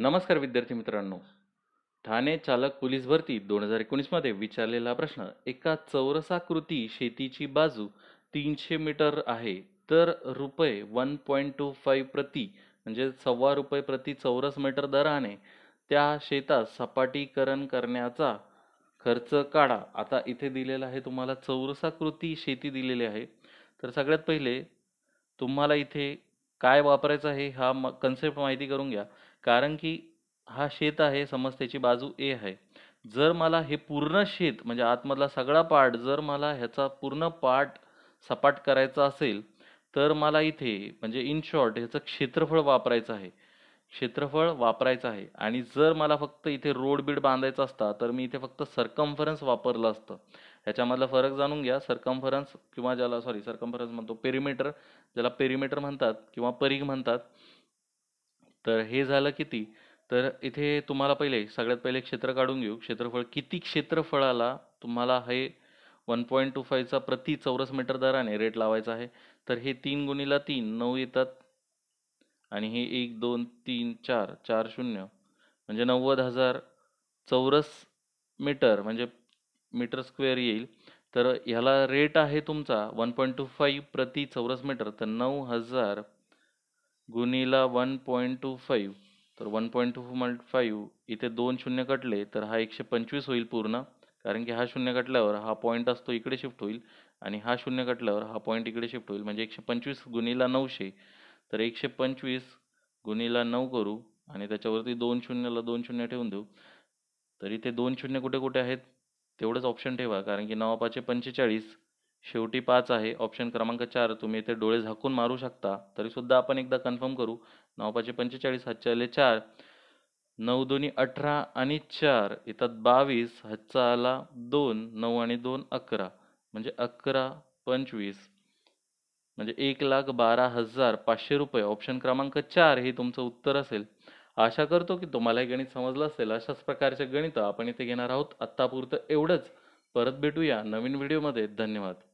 नमस्कार विद्यार्थी मित्रांनो ठाणे चालक पोलीस भरती दोन हजार एकोणीसमध्ये विचारलेला प्रश्न एका चौरसाकृती शेतीची बाजू तीनशे मीटर आहे तर रुपये वन पॉईंट टू फाईव्ह प्रति म्हणजे सव्वा रुपये प्रति चौरस मीटर दराने त्या शेतात सपाटीकरण करण्याचा खर्च काढा आता इथे दिलेला आहे तुम्हाला चौरसाकृती शेती दिलेली आहे तर सगळ्यात पहिले तुम्हाला इथे काय वापरायचं आहे हा म कन्सेप्ट माहिती करून घ्या कारण की हा शेत आहे समज त्याची बाजू ए आहे जर मला हे पूर्ण शेत म्हणजे आतमधला सगळा पार्ट जर मला ह्याचा पूर्ण पार्ट सपाट करायचा असेल तर मला इथे म्हणजे इन शॉर्ट ह्याचं क्षेत्रफळ वापरायचं आहे क्षेत्रफळ वापरायचं आहे आणि जर मला फक्त इथे रोड बीड बांधायचा असता तर मी इथे फक्त सरकम्फरन्स वापरलं असतं ह्याच्यामधला फरक जाणून घ्या सरकम्फरन्स किंवा ज्याला सॉरी सरकम्फरन्स म्हणतो पेरिमीटर ज्याला पेरिमीटर म्हणतात किंवा परीघ म्हणतात तर हे झालं किती तर इथे तुम्हाला पहिले सगळ्यात पहिले क्षेत्र काढून घेऊ क्षेत्रफळ किती क्षेत्रफळाला तुम्हाला हे वन पॉईंट टू फायचा प्रति चौरस मीटर दराने रेट लावायचा आहे तर हे तीन गुणीला तीन नऊ येतात आणि हे एक दोन तीन चार चार शून्य म्हणजे नव्वद हजार चौरस मीटर म्हणजे मीटर स्क्वेअर येईल तर ह्याला रेट आहे तुमचा वन पॉईंट टू फाईव्ह प्रति चौरस मीटर तर नऊ हजार गुणीला वन पॉईंट टू फाईव्ह तर वन पॉईंट टू फाईव्ह इथे दोन शून्य कटले तर हा एकशे पंचवीस होईल पूर्ण कारण की हा शून्य कटल्यावर हा पॉईंट असतो इकडे शिफ्ट होईल आणि हा शून्य कटल्यावर हा पॉईंट इकडे शिफ्ट होईल म्हणजे एकशे पंचवीस गुणीला नऊशे तर एकशे पंचवीस गुणीला नऊ करू आणि त्याच्यावरती दोन शून्यला दोन शून्य ठेवून देऊ तर इथे दोन शून्य कुठे कुठे आहेत तेवढंच ऑप्शन ठेवा कारण की पाचशे पंचेचाळीस शेवटी पाच आहे ऑप्शन क्रमांक चार तुम्ही इथे डोळे झाकून मारू शकता तरी सुद्धा आपण एकदा कन्फर्म करू नऊ पाचशे पंचेचाळीस हातचे आले चार नऊ दोन्ही अठरा आणि चार इथं बावीस हातचा आला दोन नऊ आणि दोन अकरा म्हणजे अकरा पंचवीस म्हणजे एक लाख बारा हजार पाचशे रुपये ऑप्शन क्रमांक चार हे तुमचं उत्तर असेल आशा करतो की तुम्हाला हे गणित समजलं असेल अशाच प्रकारचे गणित आपण इथे घेणार आहोत आत्तापुरतं एवढंच परत भेटूया नवीन व्हिडिओमध्ये धन्यवाद